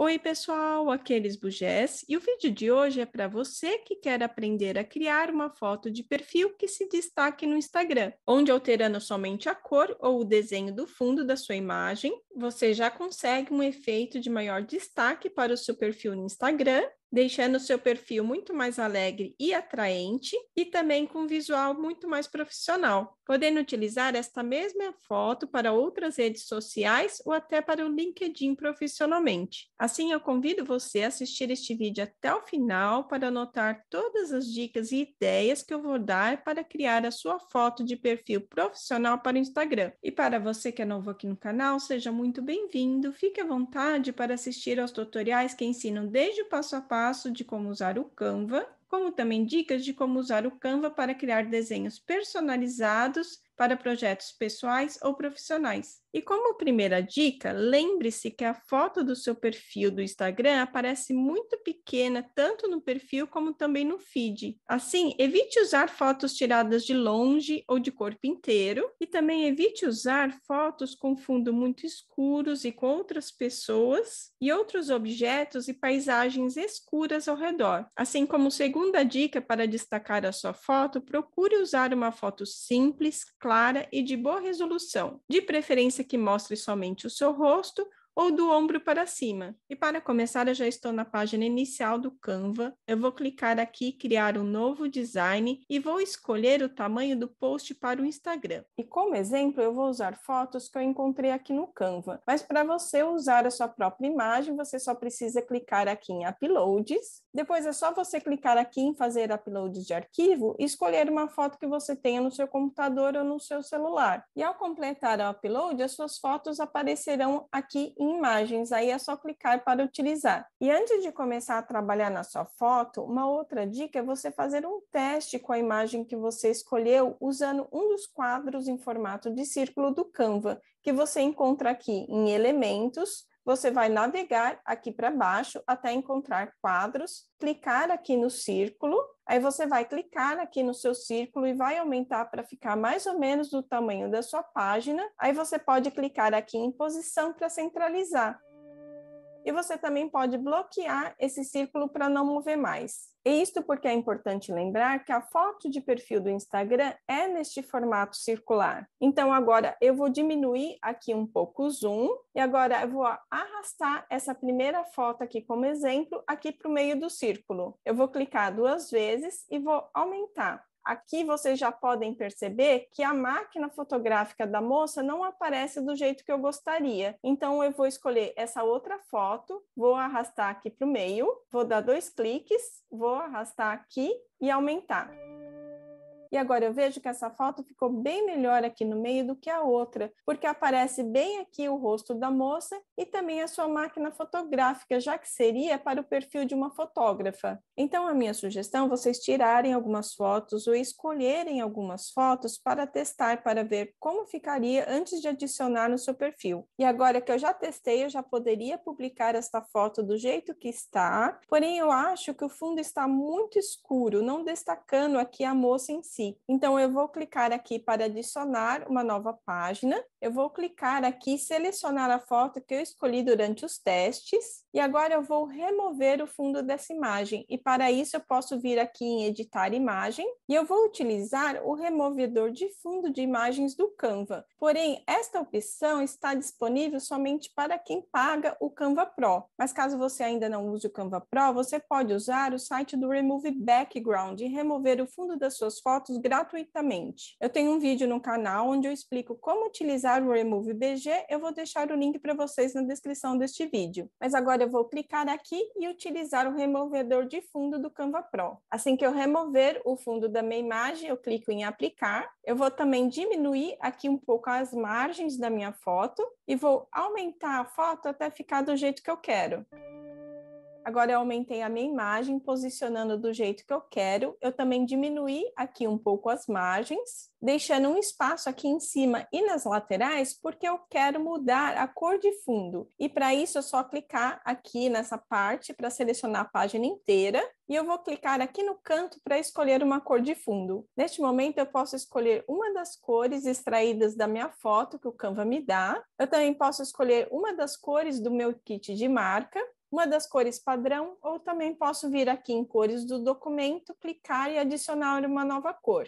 Oi, pessoal, aqueles é Bugés e o vídeo de hoje é para você que quer aprender a criar uma foto de perfil que se destaque no Instagram, onde alterando somente a cor ou o desenho do fundo da sua imagem, você já consegue um efeito de maior destaque para o seu perfil no Instagram deixando seu perfil muito mais alegre e atraente e também com um visual muito mais profissional, podendo utilizar esta mesma foto para outras redes sociais ou até para o LinkedIn profissionalmente. Assim, eu convido você a assistir este vídeo até o final para anotar todas as dicas e ideias que eu vou dar para criar a sua foto de perfil profissional para o Instagram. E para você que é novo aqui no canal, seja muito bem-vindo, fique à vontade para assistir aos tutoriais que ensinam desde o passo a passo passo de como usar o Canva, como também dicas de como usar o Canva para criar desenhos personalizados para projetos pessoais ou profissionais. E como primeira dica, lembre-se que a foto do seu perfil do Instagram aparece muito pequena, tanto no perfil como também no feed. Assim, evite usar fotos tiradas de longe ou de corpo inteiro, e também evite usar fotos com fundo muito escuros e com outras pessoas e outros objetos e paisagens escuras ao redor. Assim como segunda dica para destacar a sua foto, procure usar uma foto simples, clara e de boa resolução, de preferência que mostre somente o seu rosto ou do ombro para cima. E para começar, eu já estou na página inicial do Canva. Eu vou clicar aqui, criar um novo design e vou escolher o tamanho do post para o Instagram. E como exemplo, eu vou usar fotos que eu encontrei aqui no Canva. Mas para você usar a sua própria imagem, você só precisa clicar aqui em Uploads. Depois é só você clicar aqui em fazer uploads de arquivo e escolher uma foto que você tenha no seu computador ou no seu celular. E ao completar o upload, as suas fotos aparecerão aqui em imagens, aí é só clicar para utilizar. E antes de começar a trabalhar na sua foto, uma outra dica é você fazer um teste com a imagem que você escolheu usando um dos quadros em formato de círculo do Canva, que você encontra aqui em Elementos, você vai navegar aqui para baixo até encontrar quadros, clicar aqui no círculo, aí você vai clicar aqui no seu círculo e vai aumentar para ficar mais ou menos do tamanho da sua página. Aí você pode clicar aqui em posição para centralizar e você também pode bloquear esse círculo para não mover mais. E isto porque é importante lembrar que a foto de perfil do Instagram é neste formato circular. Então agora eu vou diminuir aqui um pouco o zoom e agora eu vou arrastar essa primeira foto aqui como exemplo aqui para o meio do círculo. Eu vou clicar duas vezes e vou aumentar. Aqui vocês já podem perceber que a máquina fotográfica da moça não aparece do jeito que eu gostaria. Então eu vou escolher essa outra foto, vou arrastar aqui para o meio, vou dar dois cliques, vou arrastar aqui e aumentar e agora eu vejo que essa foto ficou bem melhor aqui no meio do que a outra, porque aparece bem aqui o rosto da moça e também a sua máquina fotográfica, já que seria para o perfil de uma fotógrafa. Então, a minha sugestão é vocês tirarem algumas fotos ou escolherem algumas fotos para testar, para ver como ficaria antes de adicionar no seu perfil. E agora que eu já testei, eu já poderia publicar esta foto do jeito que está, porém eu acho que o fundo está muito escuro, não destacando aqui a moça em si si. Então, eu vou clicar aqui para adicionar uma nova página. Eu vou clicar aqui, selecionar a foto que eu escolhi durante os testes. E agora eu vou remover o fundo dessa imagem. E para isso, eu posso vir aqui em editar imagem. E eu vou utilizar o removedor de fundo de imagens do Canva. Porém, esta opção está disponível somente para quem paga o Canva Pro. Mas caso você ainda não use o Canva Pro, você pode usar o site do Remove Background e remover o fundo das suas fotos fotos gratuitamente. Eu tenho um vídeo no canal onde eu explico como utilizar o Remove BG, eu vou deixar o link para vocês na descrição deste vídeo. Mas agora eu vou clicar aqui e utilizar o removedor de fundo do Canva Pro. Assim que eu remover o fundo da minha imagem, eu clico em aplicar. Eu vou também diminuir aqui um pouco as margens da minha foto e vou aumentar a foto até ficar do jeito que eu quero agora eu aumentei a minha imagem, posicionando do jeito que eu quero. Eu também diminuí aqui um pouco as margens, deixando um espaço aqui em cima e nas laterais, porque eu quero mudar a cor de fundo. E para isso é só clicar aqui nessa parte para selecionar a página inteira e eu vou clicar aqui no canto para escolher uma cor de fundo. Neste momento, eu posso escolher uma das cores extraídas da minha foto que o Canva me dá. Eu também posso escolher uma das cores do meu kit de marca uma das cores padrão, ou também posso vir aqui em cores do documento, clicar e adicionar uma nova cor.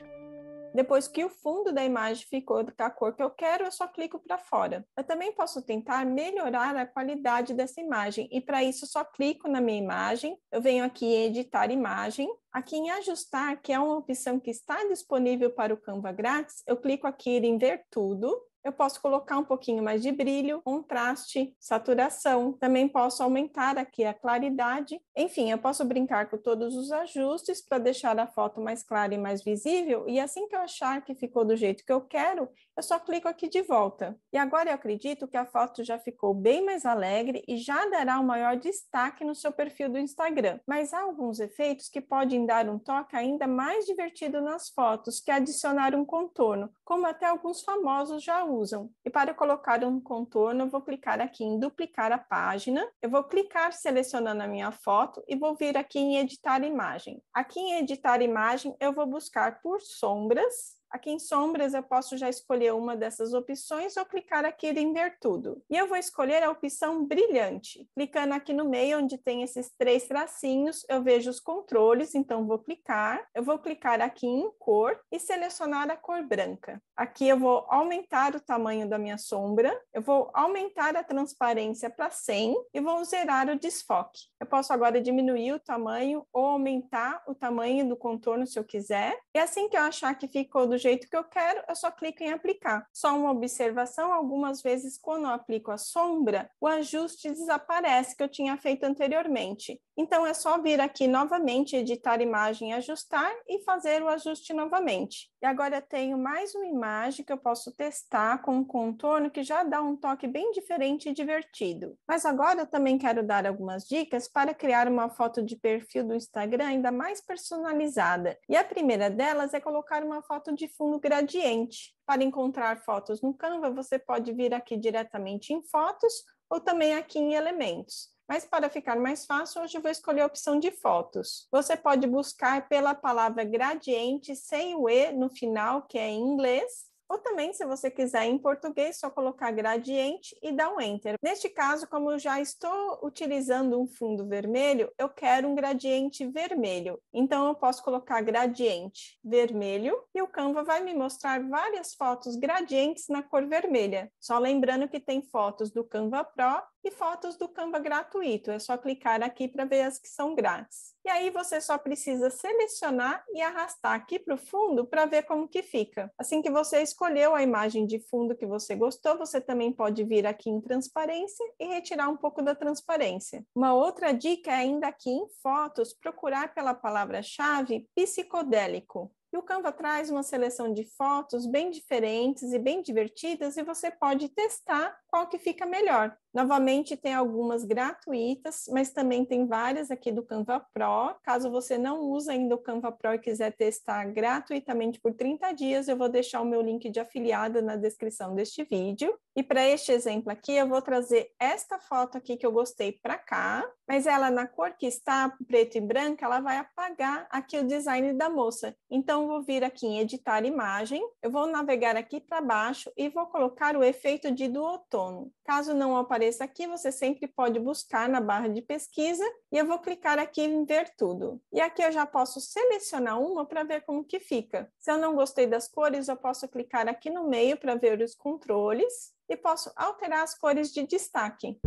Depois que o fundo da imagem ficou com a cor que eu quero, eu só clico para fora. Eu também posso tentar melhorar a qualidade dessa imagem e para isso só clico na minha imagem. Eu venho aqui em editar imagem. Aqui em ajustar, que é uma opção que está disponível para o Canva grátis, eu clico aqui em ver tudo eu posso colocar um pouquinho mais de brilho, contraste, saturação. Também posso aumentar aqui a claridade. Enfim, eu posso brincar com todos os ajustes para deixar a foto mais clara e mais visível. E assim que eu achar que ficou do jeito que eu quero, eu só clico aqui de volta. E agora eu acredito que a foto já ficou bem mais alegre e já dará um maior destaque no seu perfil do Instagram. Mas há alguns efeitos que podem dar um toque ainda mais divertido nas fotos, que é adicionar um contorno como até alguns famosos já usam. E para colocar um contorno, eu vou clicar aqui em duplicar a página, eu vou clicar selecionando a minha foto e vou vir aqui em editar imagem. Aqui em editar imagem, eu vou buscar por sombras Aqui em sombras eu posso já escolher uma dessas opções ou clicar aqui em ver tudo. E eu vou escolher a opção brilhante. Clicando aqui no meio onde tem esses três tracinhos, eu vejo os controles, então vou clicar. Eu vou clicar aqui em cor e selecionar a cor branca. Aqui eu vou aumentar o tamanho da minha sombra, eu vou aumentar a transparência para 100 e vou zerar o desfoque. Eu posso agora diminuir o tamanho ou aumentar o tamanho do contorno se eu quiser. E assim que eu achar que ficou do jeito que eu quero, eu só clico em aplicar. Só uma observação, algumas vezes quando eu aplico a sombra, o ajuste desaparece que eu tinha feito anteriormente. Então é só vir aqui novamente, editar imagem, ajustar e fazer o ajuste novamente. E agora eu tenho mais uma imagem que eu posso testar com um contorno que já dá um toque bem diferente e divertido. Mas agora eu também quero dar algumas dicas para criar uma foto de perfil do Instagram ainda mais personalizada. E a primeira delas é colocar uma foto de fundo gradiente. Para encontrar fotos no Canva, você pode vir aqui diretamente em Fotos ou também aqui em Elementos. Mas para ficar mais fácil, hoje eu vou escolher a opção de fotos. Você pode buscar pela palavra gradiente sem o E no final, que é em inglês, ou também, se você quiser em português, só colocar gradiente e dar um enter. Neste caso, como eu já estou utilizando um fundo vermelho, eu quero um gradiente vermelho. Então, eu posso colocar gradiente vermelho e o Canva vai me mostrar várias fotos gradientes na cor vermelha. Só lembrando que tem fotos do Canva Pro e fotos do Canva gratuito. É só clicar aqui para ver as que são grátis. E aí você só precisa selecionar e arrastar aqui para o fundo para ver como que fica. Assim que você escolheu a imagem de fundo que você gostou, você também pode vir aqui em transparência e retirar um pouco da transparência. Uma outra dica é ainda aqui em fotos, procurar pela palavra-chave psicodélico. E o Canva traz uma seleção de fotos bem diferentes e bem divertidas e você pode testar qual que fica melhor. Novamente, tem algumas gratuitas, mas também tem várias aqui do Canva Pro. Caso você não use ainda o Canva Pro e quiser testar gratuitamente por 30 dias, eu vou deixar o meu link de afiliada na descrição deste vídeo. E para este exemplo aqui, eu vou trazer esta foto aqui que eu gostei para cá, mas ela na cor que está, preto e branco, ela vai apagar aqui o design da moça. Então, eu vou vir aqui em editar imagem, eu vou navegar aqui para baixo e vou colocar o efeito de do outono. Caso não apareça apareça aqui, você sempre pode buscar na barra de pesquisa e eu vou clicar aqui em ver tudo. E aqui eu já posso selecionar uma para ver como que fica. Se eu não gostei das cores, eu posso clicar aqui no meio para ver os controles e posso alterar as cores de destaque.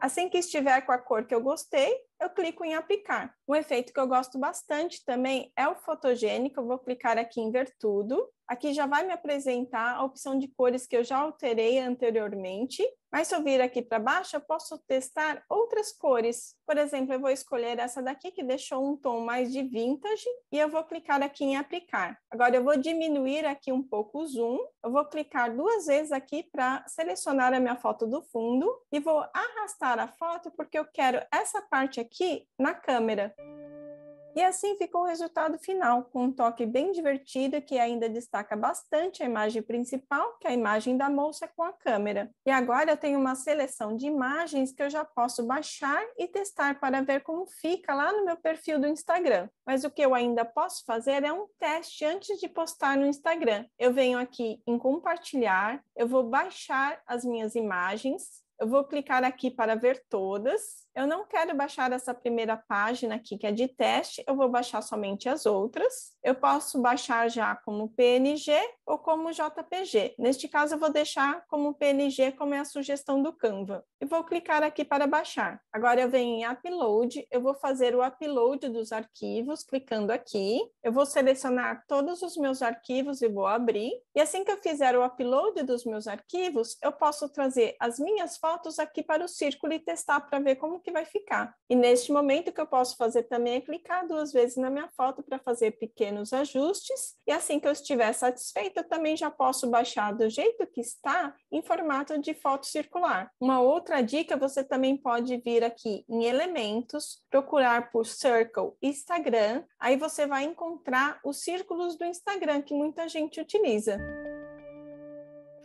Assim que estiver com a cor que eu gostei, eu clico em aplicar. Um efeito que eu gosto bastante também é o fotogênico, eu vou clicar aqui em ver tudo Aqui já vai me apresentar a opção de cores que eu já alterei anteriormente, mas se eu vir aqui para baixo, eu posso testar outras cores. Por exemplo, eu vou escolher essa daqui que deixou um tom mais de vintage e eu vou clicar aqui em aplicar. Agora eu vou diminuir aqui um pouco o zoom, eu vou clicar duas vezes aqui para selecionar a minha foto do fundo e vou arrastar a foto porque eu quero essa parte aqui na câmera. E assim ficou o resultado final, com um toque bem divertido que ainda destaca bastante a imagem principal, que é a imagem da moça com a câmera. E agora eu tenho uma seleção de imagens que eu já posso baixar e testar para ver como fica lá no meu perfil do Instagram. Mas o que eu ainda posso fazer é um teste antes de postar no Instagram. Eu venho aqui em compartilhar, eu vou baixar as minhas imagens, eu vou clicar aqui para ver todas eu não quero baixar essa primeira página aqui, que é de teste, eu vou baixar somente as outras. Eu posso baixar já como PNG ou como JPG. Neste caso, eu vou deixar como PNG, como é a sugestão do Canva. E vou clicar aqui para baixar. Agora eu venho em Upload, eu vou fazer o upload dos arquivos, clicando aqui. Eu vou selecionar todos os meus arquivos e vou abrir. E assim que eu fizer o upload dos meus arquivos, eu posso trazer as minhas fotos aqui para o círculo e testar para ver como que vai ficar. E neste momento, o que eu posso fazer também é clicar duas vezes na minha foto para fazer pequenos ajustes. E assim que eu estiver satisfeita, eu também já posso baixar do jeito que está em formato de foto circular. Uma outra dica, você também pode vir aqui em elementos, procurar por Circle Instagram, aí você vai encontrar os círculos do Instagram que muita gente utiliza.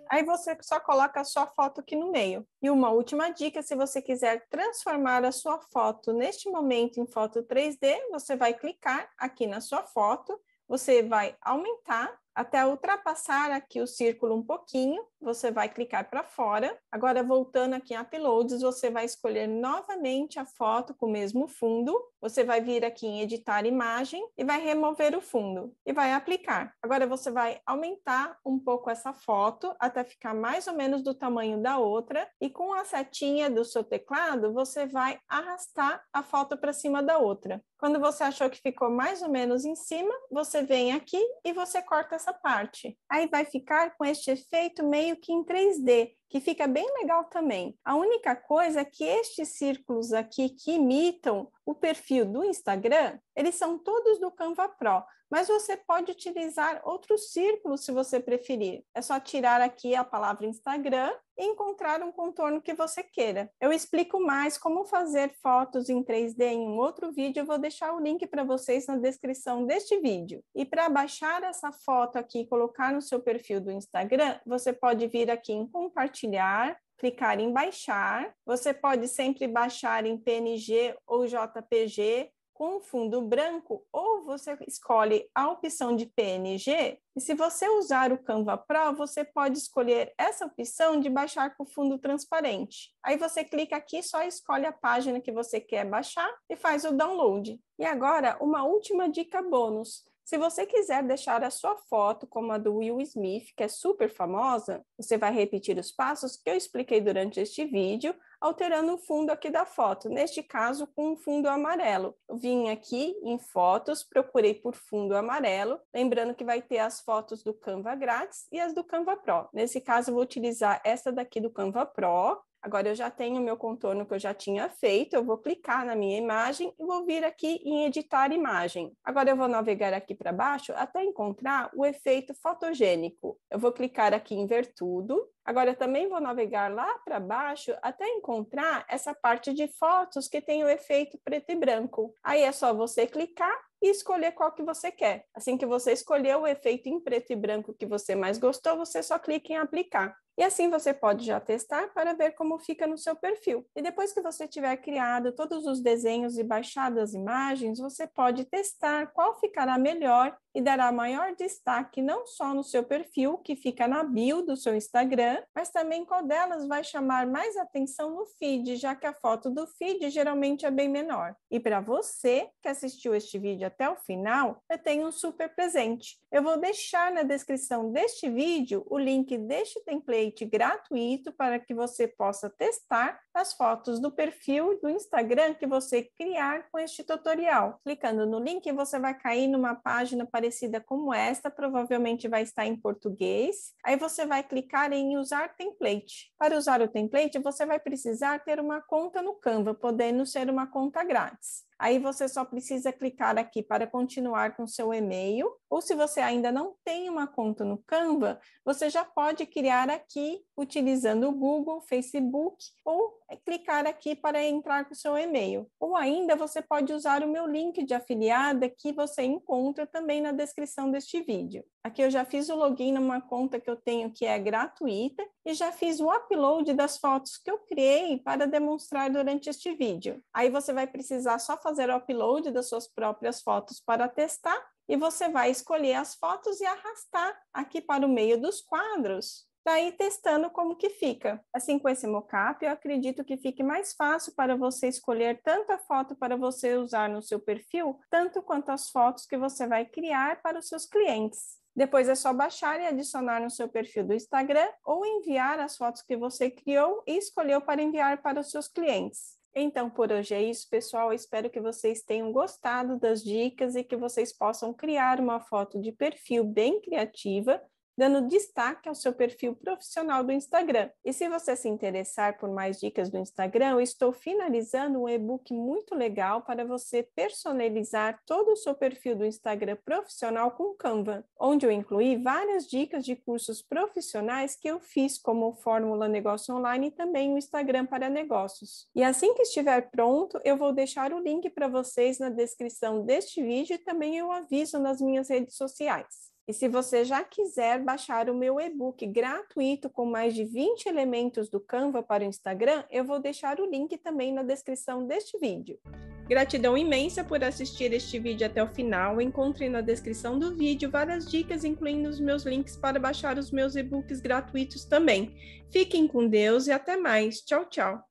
Aí você só coloca a sua foto aqui no meio. E uma última dica, se você quiser transformar a sua foto neste momento em foto 3D, você vai clicar aqui na sua foto, você vai aumentar até ultrapassar aqui o círculo um pouquinho, você vai clicar para fora. Agora, voltando aqui em Uploads, você vai escolher novamente a foto com o mesmo fundo. Você vai vir aqui em Editar Imagem e vai remover o fundo e vai aplicar. Agora, você vai aumentar um pouco essa foto até ficar mais ou menos do tamanho da outra. E com a setinha do seu teclado, você vai arrastar a foto para cima da outra. Quando você achou que ficou mais ou menos em cima, você vem aqui e você corta essa essa parte. Aí vai ficar com este efeito meio que em 3D, que fica bem legal também. A única coisa é que estes círculos aqui que imitam o perfil do Instagram, eles são todos do Canva Pro, mas você pode utilizar outros círculos se você preferir. É só tirar aqui a palavra Instagram e encontrar um contorno que você queira. Eu explico mais como fazer fotos em 3D em um outro vídeo, eu vou deixar o link para vocês na descrição deste vídeo. E para baixar essa foto aqui e colocar no seu perfil do Instagram, você pode vir aqui em compartilhar compartilhar, clicar em baixar. Você pode sempre baixar em PNG ou JPG com fundo branco ou você escolhe a opção de PNG. E se você usar o Canva Pro, você pode escolher essa opção de baixar com fundo transparente. Aí você clica aqui, só escolhe a página que você quer baixar e faz o download. E agora, uma última dica bônus. Se você quiser deixar a sua foto como a do Will Smith, que é super famosa, você vai repetir os passos que eu expliquei durante este vídeo, alterando o fundo aqui da foto, neste caso com um fundo amarelo. Eu vim aqui em fotos, procurei por fundo amarelo, lembrando que vai ter as fotos do Canva grátis e as do Canva Pro. Nesse caso eu vou utilizar essa daqui do Canva Pro, Agora eu já tenho o meu contorno que eu já tinha feito, eu vou clicar na minha imagem e vou vir aqui em editar imagem. Agora eu vou navegar aqui para baixo até encontrar o efeito fotogênico. Eu vou clicar aqui em ver tudo Agora, também vou navegar lá para baixo até encontrar essa parte de fotos que tem o efeito preto e branco. Aí é só você clicar e escolher qual que você quer. Assim que você escolher o efeito em preto e branco que você mais gostou, você só clica em aplicar. E assim você pode já testar para ver como fica no seu perfil. E depois que você tiver criado todos os desenhos e baixado as imagens, você pode testar qual ficará melhor e dará maior destaque não só no seu perfil, que fica na bio do seu Instagram, mas também qual delas vai chamar mais atenção no feed, já que a foto do feed geralmente é bem menor. E para você que assistiu este vídeo até o final, eu tenho um super presente. Eu vou deixar na descrição deste vídeo o link deste template gratuito para que você possa testar as fotos do perfil do Instagram que você criar com este tutorial. Clicando no link, você vai cair numa página parecida parecida como esta, provavelmente vai estar em português. Aí você vai clicar em usar template. Para usar o template, você vai precisar ter uma conta no Canva, podendo ser uma conta grátis. Aí você só precisa clicar aqui para continuar com seu e-mail, ou se você ainda não tem uma conta no Canva, você já pode criar aqui utilizando o Google, Facebook ou clicar aqui para entrar com seu e-mail. Ou ainda você pode usar o meu link de afiliada que você encontra também na descrição deste vídeo. Aqui eu já fiz o login numa conta que eu tenho que é gratuita e já fiz o upload das fotos que eu criei para demonstrar durante este vídeo. Aí você vai precisar só fazer o upload das suas próprias fotos para testar e você vai escolher as fotos e arrastar aqui para o meio dos quadros para tá ir testando como que fica. Assim, com esse mockup, eu acredito que fique mais fácil para você escolher tanto a foto para você usar no seu perfil, tanto quanto as fotos que você vai criar para os seus clientes. Depois é só baixar e adicionar no seu perfil do Instagram ou enviar as fotos que você criou e escolheu para enviar para os seus clientes. Então, por hoje é isso, pessoal. espero que vocês tenham gostado das dicas e que vocês possam criar uma foto de perfil bem criativa dando destaque ao seu perfil profissional do Instagram. E se você se interessar por mais dicas do Instagram, eu estou finalizando um e-book muito legal para você personalizar todo o seu perfil do Instagram profissional com Canva, onde eu incluí várias dicas de cursos profissionais que eu fiz, como Fórmula Negócio Online e também o Instagram para Negócios. E assim que estiver pronto, eu vou deixar o link para vocês na descrição deste vídeo e também eu aviso nas minhas redes sociais. E se você já quiser baixar o meu e-book gratuito com mais de 20 elementos do Canva para o Instagram, eu vou deixar o link também na descrição deste vídeo. Gratidão imensa por assistir este vídeo até o final. Encontre na descrição do vídeo várias dicas, incluindo os meus links para baixar os meus e-books gratuitos também. Fiquem com Deus e até mais. Tchau, tchau.